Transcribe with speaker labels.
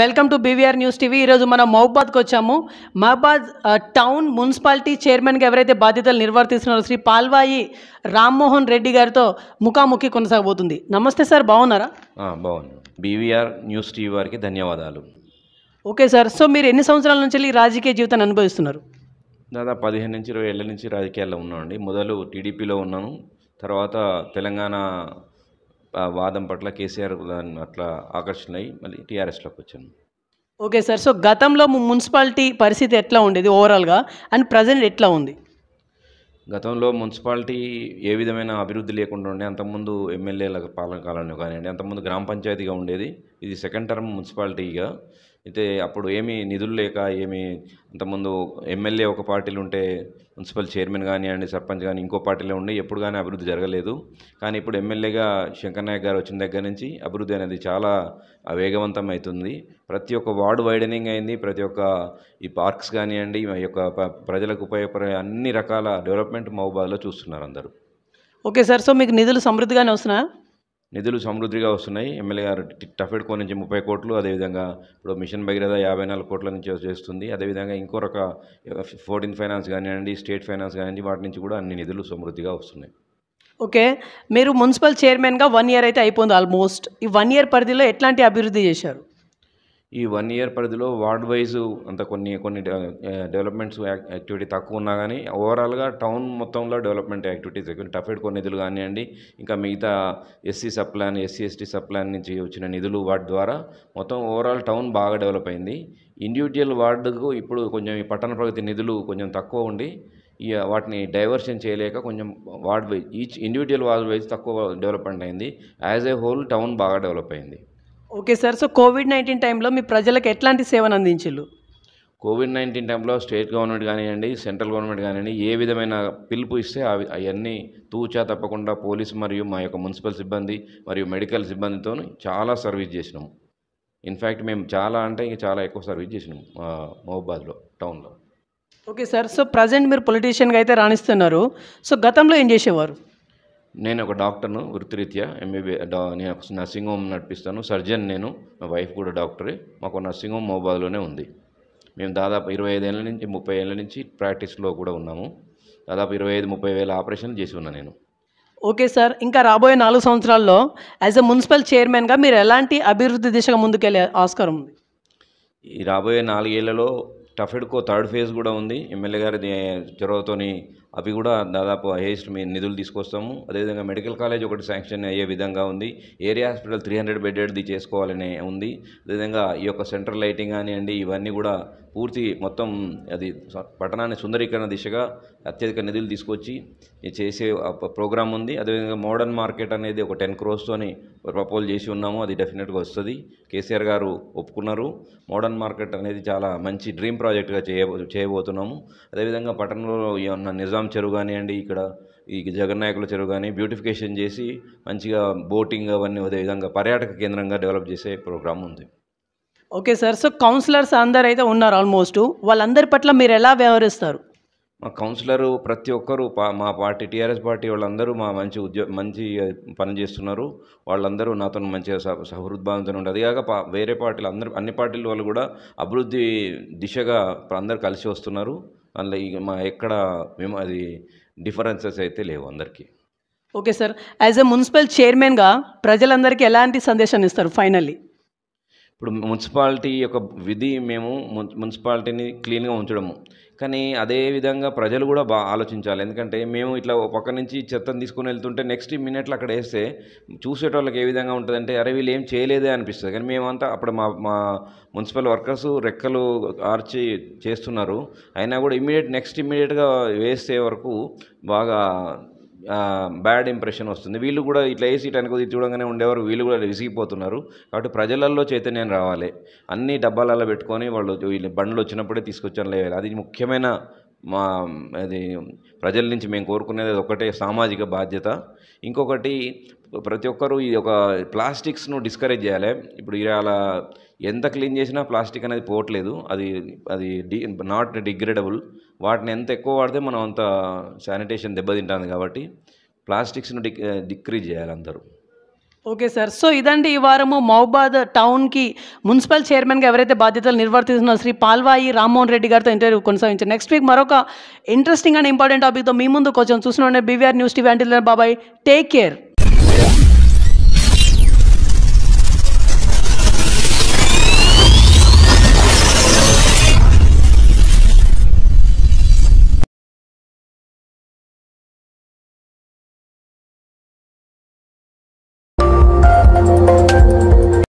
Speaker 1: welcome to BVR news TV ఈరోజు మనం మహబాద్కి వచ్చాము మహబాద్ టౌన్ మున్సిపాలిటీ చైర్మన్గా ఎవరైతే బాధ్యతలు నిర్వర్తిస్తున్నారో శ్రీ పాల్వాయి రామ్మోహన్ రెడ్డి గారితో ముఖాముఖి కొనసాగబోతుంది నమస్తే సార్ బాగున్నారా
Speaker 2: బాగున్నాను బీవీఆర్ న్యూస్ టీవీ వారికి ధన్యవాదాలు
Speaker 1: ఓకే సార్ సో మీరు ఎన్ని సంవత్సరాల నుంచి ఈ రాజకీయ జీవితాన్ని అనుభవిస్తున్నారు
Speaker 2: దాదాపు పదిహేను నుంచి ఇరవై ఏళ్ళ నుంచి రాజకీయాల్లో ఉన్నామండి మొదలు టీడీపీలో ఉన్నాను తర్వాత తెలంగాణ వాదం పట్ల కేసీఆర్ అట్లా ఆకర్షణ అయ్యి మళ్ళీ టీఆర్ఎస్లోకి వచ్చాను
Speaker 1: ఓకే సార్ సో గతంలో మున్సిపాలిటీ పరిస్థితి ఎట్లా ఉండేది ఓవరాల్గా అండ్ ప్రజెంట్ ఎట్లా ఉంది
Speaker 2: గతంలో మున్సిపాలిటీ ఏ విధమైన అభివృద్ధి లేకుండా ఉండే అంతకుముందు ఎమ్మెల్యేల పాలన కాలంలో కానివ్వండి అంతకుముందు గ్రామ పంచాయతీగా ఉండేది ఇది సెకండ్ టర్మ్ మున్సిపాలిటీగా అయితే అప్పుడు ఏమీ నిధులు లేక ఏమీ అంతకుముందు ఎమ్మెల్యే ఒక పార్టీలు ఉంటే మున్సిపల్ చైర్మన్ కానివ్వండి సర్పంచ్ కానీ ఇంకో పార్టీలో ఉండి ఎప్పుడు కానీ అభివృద్ధి జరగలేదు కానీ ఇప్పుడు ఎమ్మెల్యేగా శంకర్ నాయక్ గారు వచ్చిన దగ్గర నుంచి అభివృద్ధి అనేది చాలా వేగవంతం అవుతుంది ప్రతి ఒక్క వార్డు వైడనింగ్ అయింది ప్రతి ఒక్క ఈ పార్క్స్ కానివ్వండి మా యొక్క ప్రజలకు ఉపయోగపడే అన్ని రకాల డెవలప్మెంట్ మహోబాద్లో చూస్తున్నారు అందరూ
Speaker 1: ఓకే సార్ సో మీకు నిధులు సమృద్ధిగానే వస్తున్నాయా
Speaker 2: నిధులు సమృద్ధిగా వస్తున్నాయి ఎమ్మెల్యే గారు టఫెడ్ కో నుంచి ముప్పై కోట్లు అదేవిధంగా ఇప్పుడు మిషన్ భగీరథ యాభై నాలుగు కోట్ల నుంచి చేస్తుంది అదేవిధంగా ఇంకో రక ఫోర్టీన్ ఫైనాన్స్ కానివ్వండి స్టేట్ ఫైనాన్స్ కానివ్వండి వాటి నుంచి కూడా అన్ని నిధులు సమృద్ధిగా వస్తున్నాయి
Speaker 1: ఓకే మీరు మున్సిపల్ చైర్మన్గా వన్ ఇయర్ అయితే అయిపోయింది ఆల్మోస్ట్ ఈ వన్ ఇయర్ పరిధిలో ఎట్లాంటి అభివృద్ధి చేశారు
Speaker 2: ఈ వన్ ఇయర్ పరిధిలో వార్డ్ వైజ్ అంత కొన్ని కొన్ని డెవలప్మెంట్స్ యాక్టివిటీ తక్కువ ఉన్నా కానీ ఓవరాల్గా టౌన్ మొత్తంలో డెవలప్మెంట్ యాక్టివిటీస్ టఫెడ్ కొన్ని నిధులు కానివ్వండి ఇంకా మిగతా SC sub plan SC ST sub plan నుంచి వచ్చిన నిధులు వాటి ద్వారా మొత్తం ఓవరాల్ టౌన్ బాగా డెవలప్ అయింది ఇండివిజువల్ వార్డుకు ఇప్పుడు కొంచెం ఈ పట్టణ ప్రగతి నిధులు కొంచెం తక్కువ ఉండి వాటిని డైవర్షన్ చేయలేక కొంచెం ward wise each individual ward wise తక్కువ డెవలప్మెంట్ అయింది యాజ్ ఏ హోల్ టౌన్ బాగా డెవలప్ అయింది
Speaker 1: okay sir so covid nineteen టైంలో మీ ప్రజలకు ఎట్లాంటి సేవను అందించారు
Speaker 2: కోవిడ్ నైన్టీన్ టైంలో స్టేట్ గవర్నమెంట్ కానివ్వండి సెంట్రల్ గవర్నమెంట్ కానివ్వండి ఏ విధమైన పిలుపు ఇస్తే అవి అవన్నీ తూచా తప్పకుండా పోలీసు మరియు మా యొక్క మున్సిపల్ సిబ్బంది మరియు మెడికల్ సిబ్బందితో చాలా సర్వీస్ చేసినాము ఇన్ఫ్యాక్ట్ మేము చాలా అంటే ఇంకా చాలా ఎక్కువ సర్వీస్ చేసినాము మహబాద్లో టౌన్లో
Speaker 1: ఓకే సార్ సో ప్రజెంట్ మీరు పొలిటీషియన్గా అయితే రాణిస్తున్నారు సో గతంలో ఏం చేసేవారు
Speaker 2: నేను ఒక డాక్టర్ను వృత్తిరీత్యా ఎంబీబీ నేను ఒక నర్సింగ్ హోమ్ నడిపిస్తాను సర్జన్ నేను మా వైఫ్ కూడా డాక్టరే మాకు నర్సింగ్ హోమ్ మోబాదులోనే ఉంది మేము దాదాపు ఇరవై ఐదేళ్ళ నుంచి ముప్పై ఏళ్ళ నుంచి ప్రాక్టీస్లో కూడా ఉన్నాము దాదాపు ఇరవై ఐదు ముప్పై వేల ఆపరేషన్లు చేసి ఉన్నాను నేను
Speaker 1: ఓకే సార్ ఇంకా రాబోయే నాలుగు సంవత్సరాల్లో యాజ్ అ మున్సిపల్ చైర్మన్గా మీరు ఎలాంటి అభివృద్ధి దిశగా ముందుకెళ్ళే ఆస్కారం ఉంది
Speaker 2: ఈ రాబోయే నాలుగేళ్లలో టఫెడ్కో థర్డ్ ఫేజ్ కూడా ఉంది ఎమ్మెల్యే గారి చొరవతోని అవి కూడా దాదాపు హైయెస్ట్ మేము నిధులు తీసుకొస్తాము అదేవిధంగా మెడికల్ కాలేజ్ ఒకటి శాంక్షన్ అయ్యే విధంగా ఉంది ఏరియా హాస్పిటల్ త్రీ హండ్రెడ్ బెడ్డెడ్ది చేసుకోవాలని ఉంది అదేవిధంగా ఈ యొక్క సెంట్రల్ లైటింగ్ కానివ్వండి ఇవన్నీ కూడా పూర్తి మొత్తం అది పట్టణాన్ని సుందరీకరణ దిశగా అత్యధిక నిధులు తీసుకొచ్చి చేసే ప్రోగ్రామ్ ఉంది అదేవిధంగా మోడర్న్ మార్కెట్ అనేది ఒక టెన్ క్రోర్స్తో ప్రపోజల్ చేసి ఉన్నాము అది డెఫినెట్గా వస్తుంది కేసీఆర్ గారు ఒప్పుకున్నారు మోడర్న్ మార్కెట్ అనేది చాలా మంచి డ్రీమ్ ప్రాజెక్ట్గా చేయబో చేయబోతున్నాము అదేవిధంగా పట్టణంలో ఉన్న నిజాం పెహల్గామ్ చెరువు కానివ్వండి ఇక్కడ ఈ జగన్నాయకుల చెరువు కానీ బ్యూటిఫికేషన్ చేసి మంచిగా బోటింగ్ అవన్నీ అదే విధంగా పర్యాటక కేంద్రంగా డెవలప్ చేసే ప్రోగ్రామ్ ఉంది
Speaker 1: ఓకే సార్ సో కౌన్సిలర్స్ అందరు అయితే ఉన్నారు ఆల్మోస్ట్ వాళ్ళందరి పట్ల మీరు ఎలా వ్యవహరిస్తారు
Speaker 2: మా కౌన్సిలరు ప్రతి ఒక్కరు మా పార్టీ టీఆర్ఎస్ పార్టీ వాళ్ళందరూ మా మంచి ఉద్యో మంచి పని చేస్తున్నారు వాళ్ళందరూ నాతో మంచిగా సహృద్భావంతో ఉండే అదిగాక పా వేరే పార్టీలు అందరూ అన్ని పార్టీల వాళ్ళు కూడా అభివృద్ధి దిశగా అందరూ కలిసి వస్తున్నారు అందులో ఇక మా ఎక్కడ మేము అది డిఫరెన్సెస్ అయితే లేవు అందరికీ
Speaker 1: okay sir as a municipal చైర్మన్గా ప్రజలందరికీ ఎలాంటి సందేశాన్ని ఇస్తారు ఫైనల్లీ
Speaker 2: ఇప్పుడు మున్సిపాలిటీ యొక్క విధి మేము మున్సిపాలిటీని క్లీన్గా ఉంచడము కానీ అదే విధంగా ప్రజలు కూడా బాగా ఆలోచించాలి ఎందుకంటే మేము ఇట్లా ఒక పక్క నుంచి చెత్తను తీసుకుని వెళ్తుంటే నెక్స్ట్ మినిట్లు అక్కడ వేస్తే చూసేటోళ్ళకి ఏ విధంగా ఉంటుందంటే అరే వీళ్ళు ఏం చేయలేదే అనిపిస్తుంది కానీ మేమంతా అప్పుడు మా మా మున్సిపల్ వర్కర్స్ రెక్కలు ఆర్చి చేస్తున్నారు అయినా కూడా ఇమీడియట్ నెక్స్ట్ ఇమీడియట్గా వేసే వరకు బాగా బ్యాడ్ ఇంప్రెషన్ వస్తుంది వీళ్ళు కూడా ఇట్లా వేసి టెనకు చూడంగానే ఉండేవారు వీళ్ళు కూడా విసిగిపోతున్నారు కాబట్టి ప్రజలలో చైతన్యం రావాలి అన్ని డబ్బాలలో పెట్టుకొని వాళ్ళు వీళ్ళు బండ్లు వచ్చినప్పుడే తీసుకొచ్చాను లేదు అది ముఖ్యమైన మా అది ప్రజల నుంచి మేము కోరుకునేది ఒకటే సామాజిక బాధ్యత ఇంకొకటి ప్రతి ఒక్కరూ ఈ యొక్క ప్లాస్టిక్స్ను డిస్కరేజ్ చేయాలి ఇప్పుడు ఇవాళ ఎంత క్లీన్ చేసినా ప్లాస్టిక్ అనేది పోవట్లేదు అది అది నాట్ డిగ్రేడబుల్ వాటిని ఎంత ఎక్కువ వాడితే మనం అంత శానిటేషన్ దెబ్బతింటుంది కాబట్టి ప్లాస్టిక్స్ను డిక్ డిక్రీజ్ చేయాలి అందరూ
Speaker 1: ఓకే సార్ సో ఇదండి ఈ వారము మహబాద్ టౌన్కి మున్సిపల్ చైర్మన్గా ఎవరైతే బాధ్యతలు నిర్వర్తిస్తున్నారో శ్రీ పాల్వాయి రామ్మోహన్ రెడ్డి గారితో ఇంటర్వ్యూ కొనసాగించారు నెక్స్ట్ వీక్ మరొక ఇంట్రెస్టింగ్ అండ్ ఇంపార్టెంట్ టాపిక్తో మీ ముందు కొంచెం చూసిన బీవీఆర్ న్యూస్ టీవీ అంటే బాబాయ్ టేక్ కేర్